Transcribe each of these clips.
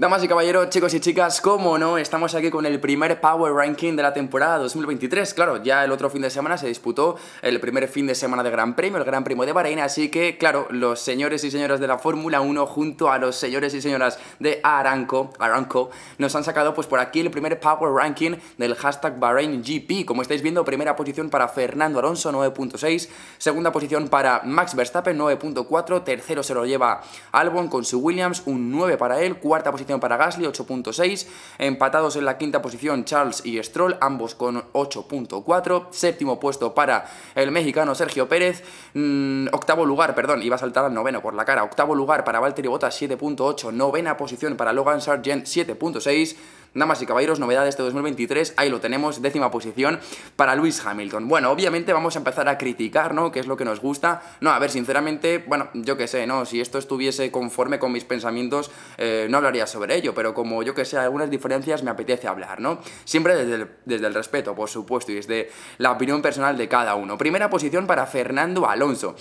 Damas y caballeros, chicos y chicas, como no, estamos aquí con el primer Power Ranking de la temporada 2023. Claro, ya el otro fin de semana se disputó el primer fin de semana de Gran Premio, el Gran Premio de Bahrein, así que, claro, los señores y señoras de la Fórmula 1 junto a los señores y señoras de Aranco, Aranco, nos han sacado pues por aquí el primer Power Ranking del hashtag Bahrain GP. Como estáis viendo, primera posición para Fernando Alonso, 9.6, segunda posición para Max Verstappen, 9.4, tercero se lo lleva Albon con su Williams, un 9 para él, cuarta posición para Gasly, 8.6. Empatados en la quinta posición Charles y Stroll, ambos con 8.4. Séptimo puesto para el mexicano Sergio Pérez. Mm, octavo lugar, perdón, iba a saltar al noveno por la cara. Octavo lugar para Valtteri Bottas, 7.8. Novena posición para Logan Sargent, 7.6. Damas y caballeros, novedades de 2023, ahí lo tenemos, décima posición para Luis Hamilton. Bueno, obviamente vamos a empezar a criticar, ¿no? ¿Qué es lo que nos gusta? No, a ver, sinceramente, bueno, yo qué sé, ¿no? Si esto estuviese conforme con mis pensamientos, eh, no hablaría sobre ello, pero como yo que sé, algunas diferencias me apetece hablar, ¿no? Siempre desde desde el respeto, por supuesto, y desde la opinión personal de cada uno. Primera posición para Fernando Alonso.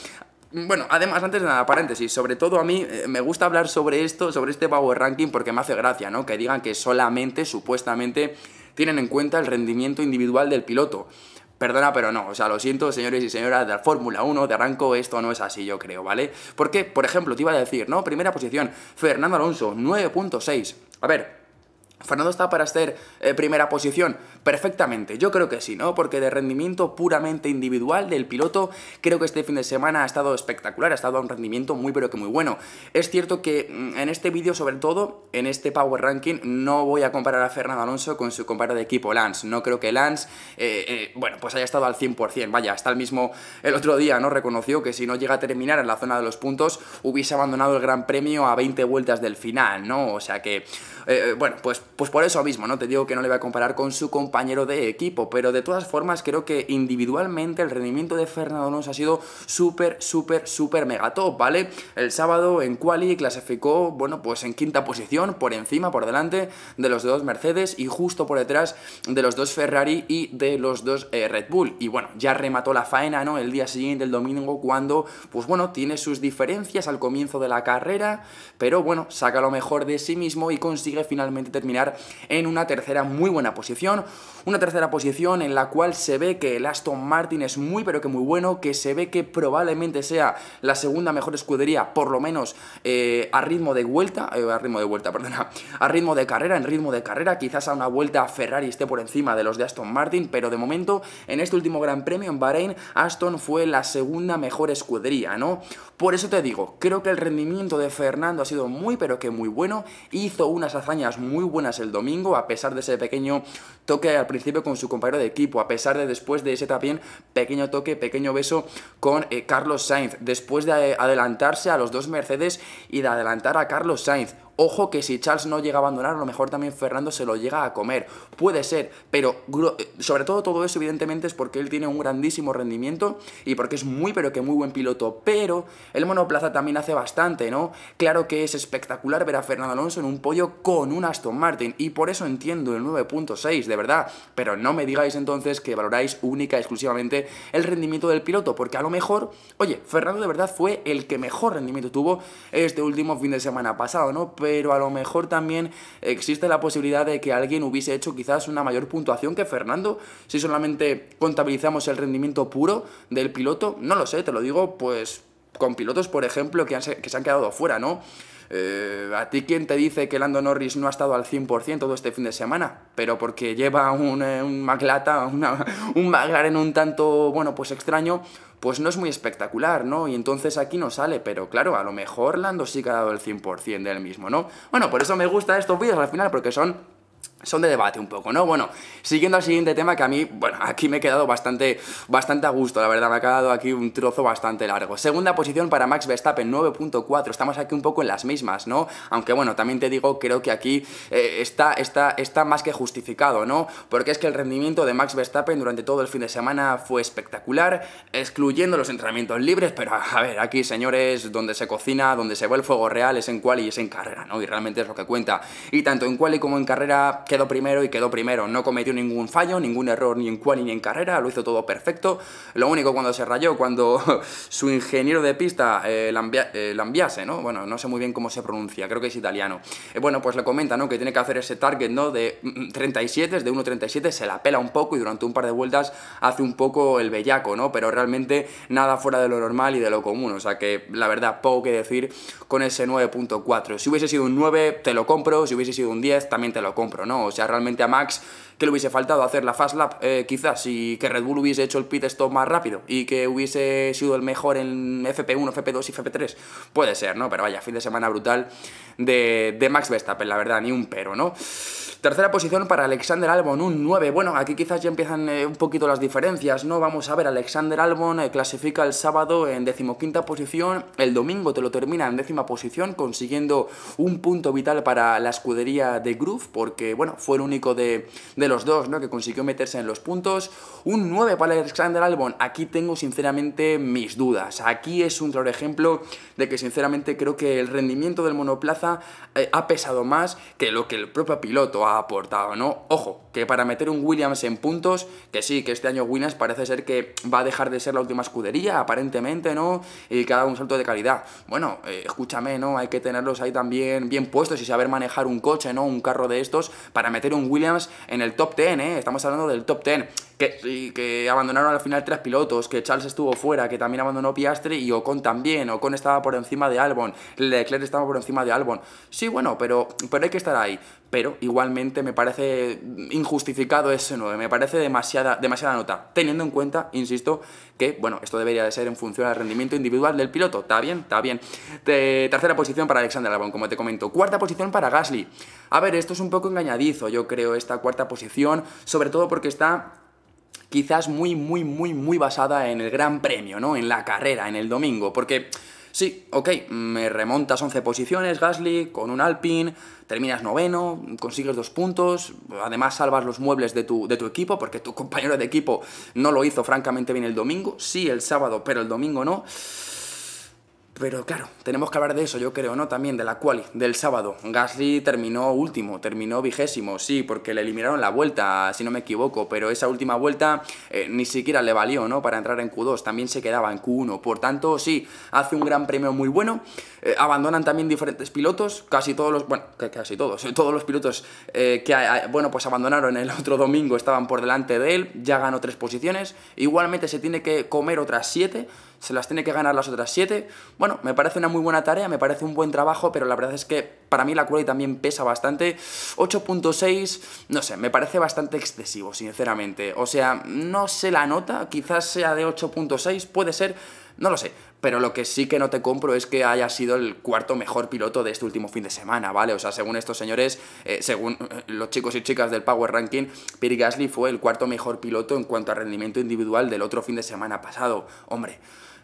Bueno, además, antes de nada, paréntesis, sobre todo a mí eh, me gusta hablar sobre esto, sobre este Power Ranking, porque me hace gracia, ¿no? Que digan que solamente, supuestamente, tienen en cuenta el rendimiento individual del piloto. Perdona, pero no, o sea, lo siento, señores y señoras de la Fórmula 1, de arranco, esto no es así, yo creo, ¿vale? Porque, por ejemplo, te iba a decir, ¿no? Primera posición, Fernando Alonso, 9.6. A ver, Fernando está para hacer eh, primera posición, perfectamente, yo creo que sí, ¿no? Porque de rendimiento puramente individual del piloto, creo que este fin de semana ha estado espectacular, ha estado a un rendimiento muy pero que muy bueno. Es cierto que mm, en este vídeo, sobre todo, en este Power Ranking, no voy a comparar a Fernando Alonso con su compañero de equipo Lance, no creo que Lance, eh, eh, bueno, pues haya estado al 100%, vaya, hasta el mismo, el otro día, ¿no? Reconoció que si no llega a terminar en la zona de los puntos, hubiese abandonado el Gran Premio a 20 vueltas del final, ¿no? O sea que, bueno, pues pues por eso mismo, no te digo que no le voy a comparar con su compañero de equipo, pero de todas formas creo que individualmente el rendimiento de Fernando Alonso ha sido súper, súper, súper mega top, ¿vale? El sábado en Quali clasificó, bueno, pues en quinta posición, por encima, por delante de los dos Mercedes y justo por detrás de los dos Ferrari y de los dos eh, Red Bull. Y bueno, ya remató la faena, ¿no? El día siguiente, el domingo, cuando, pues bueno, tiene sus diferencias al comienzo de la carrera, pero bueno, saca lo mejor de sí mismo y consigue finalmente terminar en una tercera muy buena posición, una tercera posición en la cual se ve que el Aston Martin es muy pero que muy bueno, que se ve que probablemente sea la segunda mejor escudería, por lo menos eh, a ritmo de vuelta, eh, a ritmo de vuelta, perdona, a ritmo de carrera, en ritmo de carrera, quizás a una vuelta Ferrari esté por encima de los de Aston Martin, pero de momento en este último Gran Premio en Bahrein, Aston fue la segunda mejor escudería, ¿no? Por eso te digo, creo que el rendimiento de Fernando ha sido muy pero que muy bueno, hizo unas hazañas muy buenas el domingo, a pesar de ese pequeño toque al principio con su compañero de equipo, a pesar de después de ese también pequeño toque, pequeño beso con eh, Carlos Sainz, después de eh, adelantarse a los dos Mercedes y de adelantar a Carlos Sainz. Ojo que si Charles no llega a abandonar, a lo mejor también Fernando se lo llega a comer. Puede ser, pero eh, sobre todo todo eso evidentemente es porque él tiene un grandísimo rendimiento y porque es muy pero que muy buen piloto. Pero el monoplaza también hace bastante, ¿no? Claro que es espectacular ver a Fernando Alonso en un pollo con un Aston Martin y por eso entiendo el 9.6, de verdad. Pero no me digáis entonces que valoráis única y exclusivamente el rendimiento del piloto, porque a lo mejor, oye, Fernando de verdad fue el que mejor rendimiento tuvo este último fin de semana pasado, ¿no? pero a lo mejor también existe la posibilidad de que alguien hubiese hecho quizás una mayor puntuación que Fernando, si solamente contabilizamos el rendimiento puro del piloto, no lo sé, te lo digo pues con pilotos, por ejemplo, que, que se han quedado fuera, ¿no? Eh, ¿A ti quién te dice que Lando Norris no ha estado al 100% todo este fin de semana? Pero porque lleva un, eh, un maglata un un tanto, bueno, pues extraño, pues no es muy espectacular, ¿no? Y entonces aquí no sale, pero claro, a lo mejor Lando sí que ha dado el 100% del mismo, ¿no? Bueno, por eso me gusta estos vídeos al final, porque son son de debate un poco, ¿no? Bueno, siguiendo al siguiente tema que a mí, bueno, aquí me he quedado bastante, bastante a gusto, la verdad, me ha quedado aquí un trozo bastante largo. Segunda posición para Max Verstappen, 9.4, estamos aquí un poco en las mismas, ¿no? Aunque bueno, también te digo, creo que aquí eh, está, está, está más que justificado, ¿no? Porque es que el rendimiento de Max Verstappen durante todo el fin de semana fue espectacular, excluyendo los entrenamientos libres, pero a ver, aquí señores, donde se cocina, donde se ve el fuego real es en cual y es en carrera, ¿no? Y realmente es lo que cuenta. Y tanto en cual y como en carrera quedó primero y quedó primero. No cometió ningún fallo, ningún error, ni en cual ni en carrera, lo hizo todo perfecto. Lo único cuando se rayó, cuando su ingeniero de pista, eh, la enviase, eh, ¿no? Bueno, no sé muy bien cómo se pronuncia, creo que es italiano. Eh, bueno, pues le comenta, ¿no? Que tiene que hacer ese target, ¿no? De 37, mm, mm, de 1.37, se la pela un poco y durante un par de vueltas hace un poco el bellaco, ¿no? Pero realmente nada fuera de lo normal y de lo común. O sea que, la verdad, poco que decir con ese 9.4. Si hubiese sido un 9, te lo compro. Si hubiese sido un 10, también te lo compro, ¿no? O sea, realmente a Max, que le hubiese faltado hacer la fast lap? Eh, quizás, y que Red Bull hubiese hecho el pit stop más rápido y que hubiese sido el mejor en FP1, FP2 y FP3. Puede ser, ¿no? Pero vaya, fin de semana brutal de, de Max Verstappen, la verdad, ni un pero, ¿no? Tercera posición para Alexander Albon, un 9. Bueno, aquí quizás ya empiezan eh, un poquito las diferencias, ¿no? Vamos a ver, Alexander Albon eh, clasifica el sábado en decimoquinta posición, el domingo te lo termina en décima posición, consiguiendo un punto vital para la escudería de Groove, porque, bueno, fue el único de, los dos, ¿no? Que consiguió meterse en los puntos. Un 9 para Alexander Albon, aquí tengo sinceramente mis dudas. Aquí es un claro ejemplo de que sinceramente creo que el rendimiento del monoplaza eh, ha pesado más que lo que el propio piloto ha aportado, ¿no? Ojo, que para meter un Williams en puntos, que sí, que este año Williams parece ser que va a dejar de ser la última escudería, aparentemente, ¿no? Y que ha un salto de calidad. Bueno, eh, escúchame, ¿no? Hay que tenerlos ahí también bien puestos y saber manejar un coche, ¿no? Un carro de estos para meter un Williams en el top 10, ¿eh? Estamos hablando del top 10 que, abandonaron al final tres pilotos, que Charles estuvo fuera, que también abandonó Piastre y Ocon también, Ocon estaba por encima de Albon, Leclerc estaba por encima de Albon. Sí, bueno, pero, pero hay que estar ahí. Pero igualmente me parece injustificado ese 9, me parece demasiada, demasiada nota, teniendo en cuenta, insisto, que bueno, esto debería de ser en función al rendimiento individual del piloto. Está bien, está bien. tercera posición para Alexander Albon, como te comento. Cuarta posición para Gasly. A ver, esto es un poco engañadizo, yo creo, esta cuarta posición, sobre todo porque está quizás muy, muy, muy, muy basada en el Gran Premio, ¿no? En la carrera, en el domingo, porque... Sí, ok, me remontas 11 posiciones, Gasly, con un Alpine, terminas noveno, consigues dos puntos, además salvas los muebles de tu, de tu, equipo, porque tu compañero de equipo no lo hizo francamente bien el domingo, sí el sábado, pero el domingo no. Pero claro, tenemos que hablar de eso, yo creo, ¿no? También de la quali, del sábado. Gasly terminó último, terminó vigésimo, sí, porque le eliminaron la vuelta, si no me equivoco, pero esa última vuelta eh, ni siquiera le valió, ¿no? Para entrar en Q2, también se quedaba en Q1. Por tanto, sí, hace un gran premio muy bueno. Eh, abandonan también diferentes pilotos, casi todos los, bueno, casi todos, eh, todos los pilotos que, bueno, pues abandonaron el otro domingo estaban por delante de él, ya ganó tres posiciones. Igualmente se tiene que comer otras siete se las tiene que ganar las otras 7. Bueno, me parece una muy buena tarea, me parece un buen trabajo, pero la verdad es que para mí la y también pesa bastante. 8.6, no sé, me parece bastante excesivo, sinceramente. O sea, no sé la nota, quizás sea de 8.6, puede ser, no lo sé. Pero lo que sí que no te compro es que haya sido el cuarto mejor piloto de este último fin de semana, ¿vale? O sea, según estos señores, eh, según eh, los chicos y chicas del Power Ranking, Piri Gasly fue el cuarto mejor piloto en cuanto a rendimiento individual del otro fin de semana pasado. Hombre,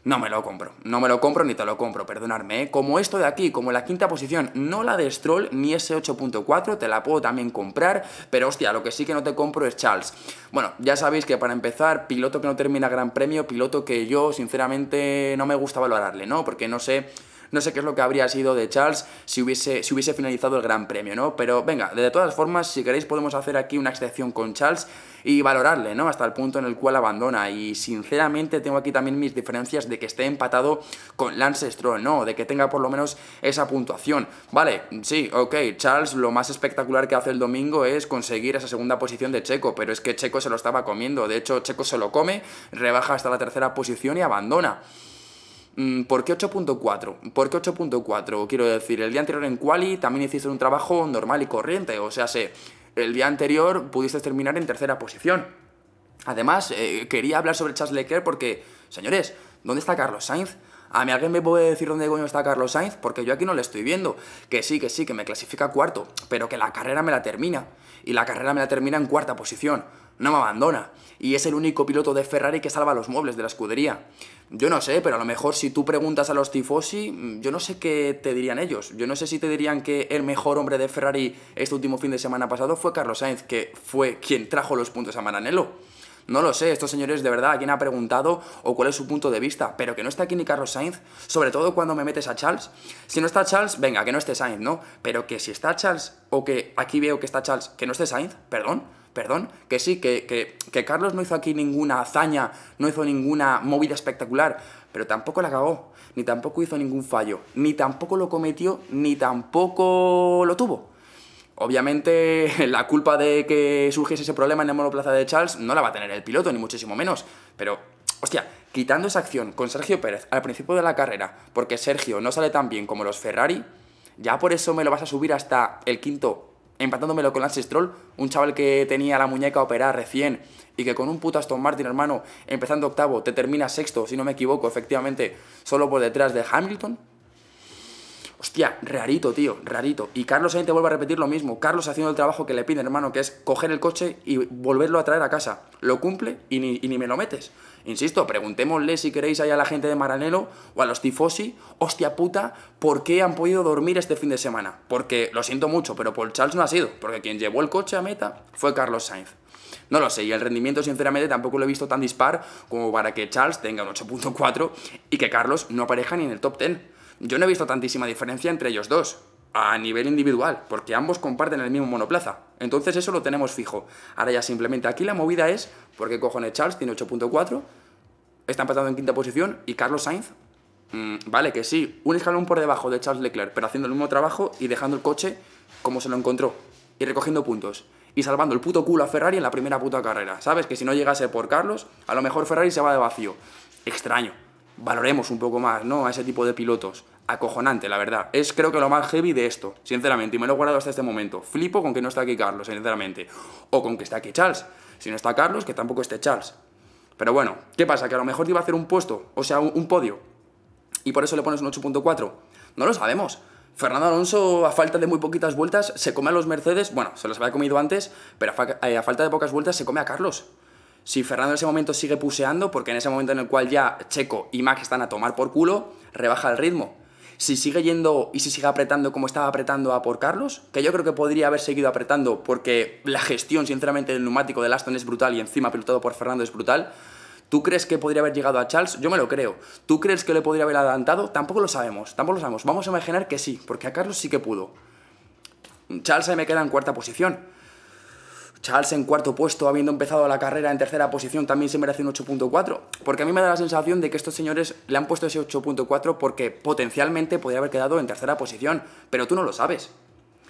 no me lo compro, no me lo compro ni te lo compro, perdonarme, ¿eh? Como esto de aquí, como la quinta posición, no la de Stroll ni ese 8.4, te la puedo también comprar, pero hostia, lo que sí que no te compro es Charles. Bueno, ya sabéis que para empezar, piloto que no termina Gran Premio, piloto que yo sinceramente no me gusta valorarle, ¿no? Porque no sé no sé qué es lo que habría sido de Charles si hubiese, si hubiese finalizado el Gran Premio, ¿no? Pero venga, de todas formas, si queréis podemos hacer aquí una excepción con Charles y valorarle, ¿no? Hasta el punto en el cual abandona. Y sinceramente tengo aquí también mis diferencias de que esté empatado con Lance Stroll, ¿no? De que tenga por lo menos esa puntuación. Vale, sí, ok, Charles lo más espectacular que hace el domingo es conseguir esa segunda posición de Checo, pero es que Checo se lo estaba comiendo. De hecho, Checo se lo come, rebaja hasta la tercera posición y abandona. Mm, ¿Por qué 8.4? ¿Por qué 8.4? Quiero decir, el día anterior en Quali también hiciste un trabajo normal y corriente, o sea, sé, el día anterior pudiste terminar en tercera posición. Además, eh, quería hablar sobre Charles Leclerc porque, señores, ¿dónde está Carlos Sainz? ¿A mí alguien me puede decir dónde coño está Carlos Sainz? Porque yo aquí no le estoy viendo. Que sí, que sí, que me clasifica cuarto, pero que la carrera me la termina. Y la carrera me la termina en cuarta posición no me abandona. Y es el único piloto de Ferrari que salva los muebles de la escudería. Yo no sé, pero a lo mejor si tú preguntas a los tifosi, mm, yo no sé qué te dirían ellos. Yo no sé si te dirían que el mejor hombre de Ferrari este último fin de semana pasado fue Carlos Sainz, que fue quien trajo los puntos a Maranello. No lo sé, estos señores de verdad a quién ha preguntado o cuál es su punto de vista, pero que no está aquí ni Carlos Sainz, sobre todo cuando me metes a Charles. Si no está Charles, venga, que no esté Sainz, ¿no? Pero que si está Charles o que aquí veo que está Charles, que no esté Sainz, perdón, perdón, que sí, que, Carlos no hizo aquí ninguna hazaña, no hizo ninguna movida espectacular, pero tampoco la cagó, ni tampoco hizo ningún fallo, ni tampoco lo cometió, ni tampoco lo tuvo. Obviamente la culpa de que surgiese ese problema en el monoplaza de Charles no la va a tener el piloto, ni muchísimo menos, pero hostia, quitando esa acción con Sergio Pérez al principio de la carrera, porque Sergio no sale tan bien como los Ferrari, ya por eso me lo vas a subir hasta el quinto empatándomelo con Lance Stroll, un chaval que tenía la muñeca operada recién y que con un puto Aston Martin, hermano, empezando octavo, te termina sexto, si no me equivoco, efectivamente, solo por detrás de Hamilton, Hostia, rarito, tío, rarito. Y Carlos Sainz te vuelve a repetir lo mismo. Carlos haciendo el trabajo que le piden, hermano, que es coger el coche y volverlo a traer a casa. Lo cumple y ni, me lo metes. Insisto, preguntémosle si queréis ahí a la gente de Maranelo o a los tifosi, hostia puta, ¿por qué han podido dormir este fin de semana? Porque, lo siento mucho, pero por Charles no ha sido, porque quien llevó el coche a meta fue Carlos Sainz. No lo sé, y el rendimiento sinceramente tampoco lo he visto tan dispar como para que Charles tenga un 8.4 y que Carlos no aparezca ni en el top 10. Yo no he visto tantísima diferencia entre ellos dos, a nivel individual, porque ambos comparten el mismo monoplaza. Entonces eso lo tenemos fijo. Ahora ya simplemente aquí la movida es, porque cojones Charles tiene 8.4, está empatado en quinta posición y Carlos Sainz, mm, vale, que sí, un escalón por debajo de Charles Leclerc, pero haciendo el mismo trabajo y dejando el coche como se lo encontró y recogiendo puntos. Y salvando el puto culo a Ferrari en la primera puta carrera. Sabes que si no llegase por Carlos, a lo mejor Ferrari se va de vacío. Extraño valoremos un poco más, ¿no? A ese tipo de pilotos. Acojonante, la verdad. Es creo que lo más heavy de esto, sinceramente, y me lo he guardado hasta este momento. Flipo con que no está aquí Carlos, sinceramente. O con que está aquí Charles. Si no está Carlos, que tampoco esté Charles. Pero bueno, ¿qué pasa? Que a lo mejor te iba a hacer un puesto, o sea, un podio. Y por eso le pones un 8.4. No lo sabemos. Fernando Alonso, a falta de muy poquitas vueltas, se come a los Mercedes. Bueno, se los había comido antes, pero eh, a falta de pocas vueltas se come a Carlos si Fernando en ese momento sigue puseando, porque en ese momento en el cual ya Checo y Max están a tomar por culo, rebaja el ritmo. Si sigue yendo y si sigue apretando como estaba apretando a por Carlos, que yo creo que podría haber seguido apretando porque la gestión, sinceramente, del neumático de Aston es brutal y encima pilotado por Fernando es brutal. ¿Tú crees que podría haber llegado a Charles? Yo me lo creo. ¿Tú crees que le podría haber adelantado? Tampoco lo sabemos, tampoco lo sabemos. Vamos a imaginar que sí, porque a Carlos sí que pudo. Charles se me queda en cuarta posición. Charles en cuarto puesto, habiendo empezado la carrera en tercera posición, también se merece un 8.4. Porque a mí me da la sensación de que estos señores le han puesto ese 8.4 porque potencialmente podría haber quedado en tercera posición, pero tú no lo sabes.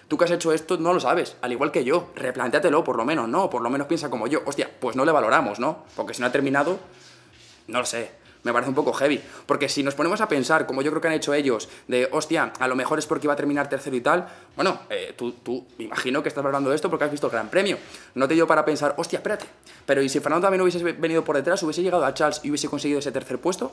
Tú que has hecho esto no lo sabes, al igual que yo. Replantéatelo, por lo menos, ¿no? Por lo menos piensa como yo. Hostia, pues no le valoramos, ¿no? Porque si no ha terminado, no lo sé me parece un poco heavy. Porque si nos ponemos a pensar, como yo creo que han hecho ellos, de hostia, a lo mejor es porque iba a terminar tercero y tal, bueno, eh, tú, tú me imagino que estás hablando de esto porque has visto Gran Premio. No te dio para pensar, hostia, espérate, pero ¿y si Fernando también hubiese venido por detrás, hubiese llegado a Charles y hubiese conseguido ese tercer puesto?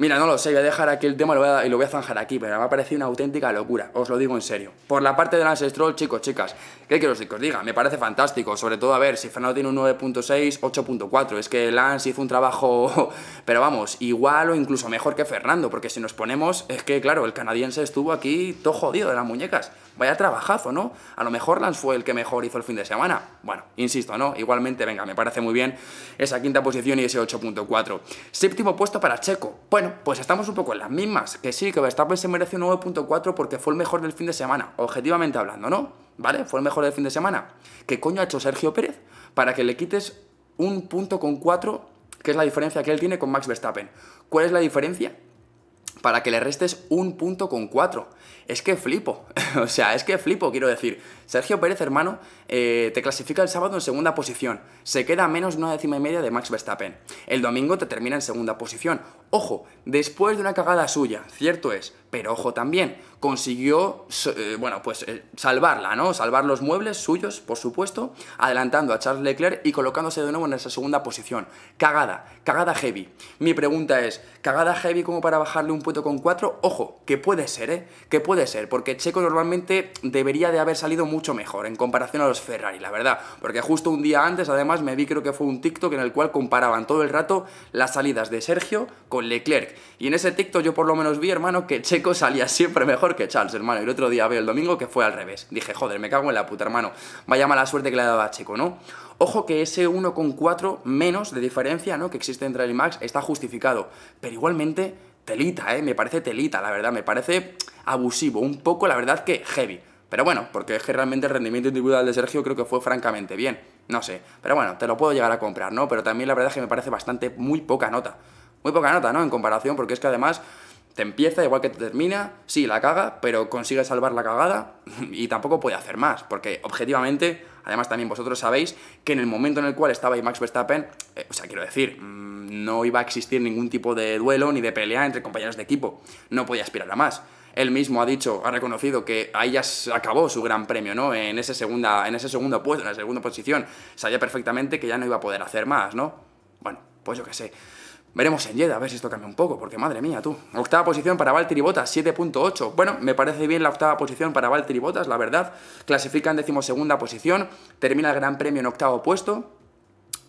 Mira, no lo sé, voy a dejar aquí el tema y lo voy a zanjar aquí, pero me ha parecido una auténtica locura, os lo digo en serio. Por la parte de Lance Stroll chicos, chicas, ¿qué quiero que os diga? Me parece fantástico, sobre todo, a ver, si Fernando tiene un 9.6, 8.4, es que Lance hizo un trabajo, pero vamos, igual o incluso mejor que Fernando, porque si nos ponemos, es que claro, el canadiense estuvo aquí todo jodido de las muñecas, vaya trabajazo, ¿no? A lo mejor Lance fue el que mejor hizo el fin de semana, bueno, insisto, ¿no? Igualmente, venga, me parece muy bien esa quinta posición y ese 8.4. Séptimo puesto para Checo, bueno, pues estamos un poco en las mismas, que sí, que Verstappen se merece un 9.4 porque fue el mejor del fin de semana, objetivamente hablando, ¿no? ¿Vale? Fue el mejor del fin de semana. ¿Qué coño ha hecho Sergio Pérez para que le quites un punto con 4, que es la diferencia que él tiene con Max Verstappen? ¿Cuál es la diferencia? para que le restes un punto con cuatro. Es que flipo, o sea, es que flipo, quiero decir. Sergio Pérez, hermano, eh, te clasifica el sábado en segunda posición. Se queda menos de una décima y media de Max Verstappen. El domingo te termina en segunda posición. Ojo, después de una cagada suya, cierto es, pero ojo también, consiguió, eh, bueno, pues eh, salvarla, ¿no? Salvar los muebles suyos, por supuesto, adelantando a Charles Leclerc y colocándose de nuevo en esa segunda posición. Cagada, cagada heavy. Mi pregunta es, ¿cagada heavy como para bajarle un puesto con 4? Ojo, que puede ser, ¿eh? Que puede ser, porque Checo normalmente debería de haber salido mucho mejor en comparación a los Ferrari, la verdad. Porque justo un día antes, además, me vi, creo que fue un TikTok en el cual comparaban todo el rato las salidas de Sergio con Leclerc. Y en ese TikTok yo por lo menos vi, hermano, que Checo Chico salía siempre mejor que Charles, hermano. Y el otro día veo el domingo que fue al revés. Dije, joder, me cago en la puta, hermano. Vaya mala suerte que le ha dado a Checo, ¿no? Ojo que ese 1,4 menos de diferencia ¿no? que existe entre el Max está justificado. Pero igualmente, telita, ¿eh? Me parece telita, la verdad. Me parece abusivo. Un poco, la verdad, que heavy. Pero bueno, porque es que realmente el rendimiento individual de Sergio creo que fue francamente bien. No sé. Pero bueno, te lo puedo llegar a comprar, ¿no? Pero también la verdad es que me parece bastante muy poca nota. Muy poca nota, ¿no? En comparación, porque es que además te empieza igual que te termina, sí, la caga, pero consigue salvar la cagada y tampoco puede hacer más, porque objetivamente, además también vosotros sabéis que en el momento en el cual estaba ahí Max Verstappen, eh, o sea, quiero decir, mm, no iba a existir ningún tipo de duelo ni de pelea entre compañeros de equipo, no podía aspirar a más. Él mismo ha dicho, ha reconocido que ahí ya acabó su gran premio, ¿no? En ese, segunda, en ese segundo puesto, en la segunda posición, sabía perfectamente que ya no iba a poder hacer más, ¿no? Bueno, pues yo qué sé. Veremos en Jeddah, a ver si esto cambia un poco, porque madre mía, tú. Octava posición para Valtteri Bottas, 7.8. Bueno, me parece bien la octava posición para Valtteri Bottas, la verdad. Clasifica en decimosegunda posición, termina el Gran Premio en octavo puesto,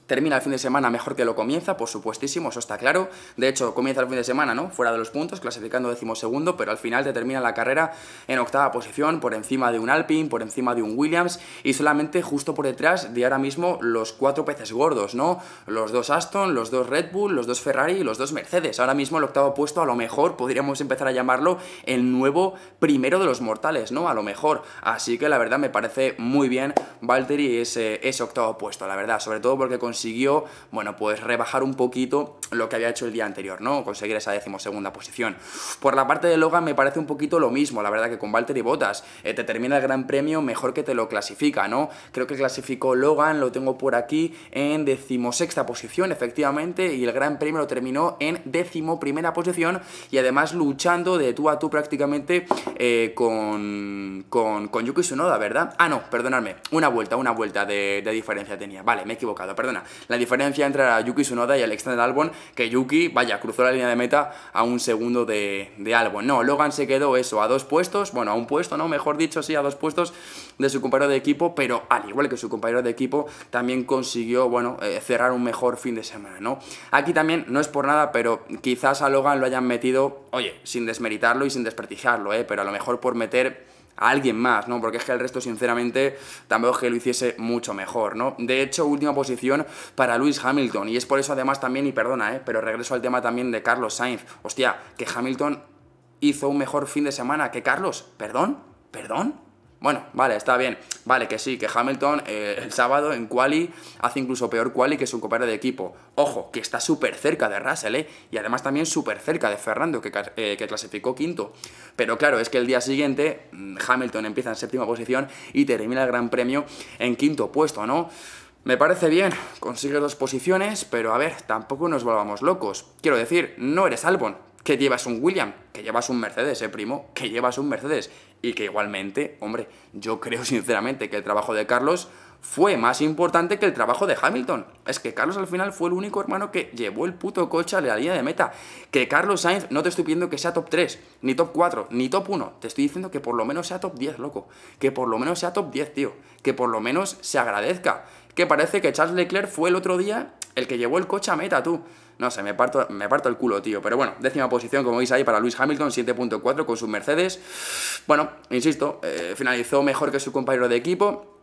termina el fin de semana mejor que lo comienza, por supuestísimo, eso está claro. De hecho, comienza el fin de semana, ¿no? Fuera de los puntos, clasificando decimosegundo, pero al final te termina la carrera en octava posición, por encima de un Alpine, por encima de un Williams y solamente justo por detrás de ahora mismo los cuatro peces gordos, ¿no? Los dos Aston, los dos Red Bull, los dos Ferrari y los dos Mercedes. Ahora mismo el octavo puesto a lo mejor podríamos empezar a llamarlo el nuevo primero de los mortales, ¿no? A lo mejor. Así que la verdad me parece muy bien Valtteri ese, ese octavo puesto, la verdad, sobre todo porque consigue consiguió, bueno, pues rebajar un poquito lo que había hecho el día anterior, ¿no? Conseguir esa decimosegunda posición. Por la parte de Logan me parece un poquito lo mismo, la verdad que con Valtteri Bottas eh, te termina el Gran Premio mejor que te lo clasifica, ¿no? Creo que clasificó Logan, lo tengo por aquí, en decimosexta posición, efectivamente, y el Gran Premio lo terminó en decimoprimera posición y además luchando de tú a tú prácticamente eh, con, con, con Yuki Tsunoda, ¿verdad? Ah, no, perdonadme, una vuelta, una vuelta de, de diferencia tenía, vale, me he equivocado, perdona. La diferencia entre a Yuki Tsunoda y Alexander Albon, que Yuki, vaya, cruzó la línea de meta a un segundo de, de Albon. No, Logan se quedó eso, a dos puestos, bueno, a un puesto, ¿no? Mejor dicho, sí, a dos puestos de su compañero de equipo, pero al igual que su compañero de equipo, también consiguió, bueno, eh, cerrar un mejor fin de semana, ¿no? Aquí también, no es por nada, pero quizás a Logan lo hayan metido, oye, sin desmeritarlo y sin desperdiciarlo, ¿eh? Pero a lo mejor por meter alguien más, ¿no? Porque es que el resto, sinceramente, tampoco es que lo hiciese mucho mejor, ¿no? De hecho, última posición para Luis Hamilton. Y es por eso, además, también, y perdona, ¿eh? Pero regreso al tema también de Carlos Sainz. Hostia, que Hamilton hizo un mejor fin de semana que Carlos. ¿Perdón? ¿Perdón? Bueno, vale, está bien. Vale, que sí, que Hamilton eh, el sábado en quali hace incluso peor quali que su compañero de equipo. Ojo, que está súper cerca de Russell, ¿eh? Y además también súper cerca de Fernando, que, eh, que, clasificó quinto. Pero claro, es que el día siguiente mm, Hamilton empieza en séptima posición y termina el Gran Premio en quinto puesto, ¿no? Me parece bien, consigue dos posiciones, pero a ver, tampoco nos volvamos locos. Quiero decir, no eres Albon, que llevas un William, que llevas un Mercedes, eh, primo, que llevas un Mercedes. Y que igualmente, hombre, yo creo sinceramente que el trabajo de Carlos fue más importante que el trabajo de Hamilton. Es que Carlos al final fue el único hermano que llevó el puto coche a la línea de meta. Que Carlos Sainz, no te estoy pidiendo que sea top 3, ni top 4, ni top 1. Te estoy diciendo que por lo menos sea top 10, loco. Que por lo menos sea top 10, tío. Que por lo menos se agradezca. Que parece que Charles Leclerc fue el otro día el que llevó el coche a meta, tú. No sé, me parto, me parto el culo, tío. Pero bueno, décima posición, como veis ahí, para Luis Hamilton, 7.4 con su Mercedes. Bueno, insisto, eh, finalizó mejor que su compañero de equipo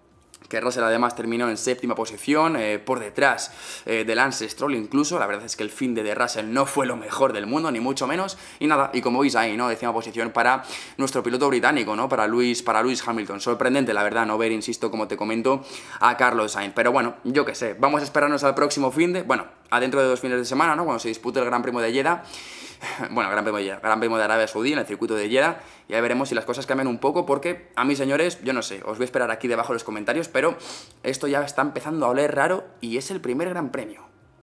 que Russell además terminó en séptima posición, eh, por detrás eh, de Lance Stroll incluso, la verdad es que el fin de, Russell no fue lo mejor del mundo, ni mucho menos, y nada, y como veis ahí, ¿no? Décima posición para nuestro piloto británico, ¿no? Para Luis, para Luis Hamilton, sorprendente la verdad, no ver, insisto, como te comento, a Carlos Sainz, pero bueno, yo qué sé, vamos a esperarnos al próximo fin de, bueno, adentro de dos fines de semana, ¿no? Cuando se dispute el Gran Primo de Jeddah, bueno, Gran Premio, Gran Premio de Arabia Saudí en el circuito de Jeddah. Y ahí veremos si las cosas cambian un poco, porque a mí, señores, yo no sé, os voy a esperar aquí debajo en los comentarios, pero esto ya está empezando a oler raro y es el primer Gran Premio.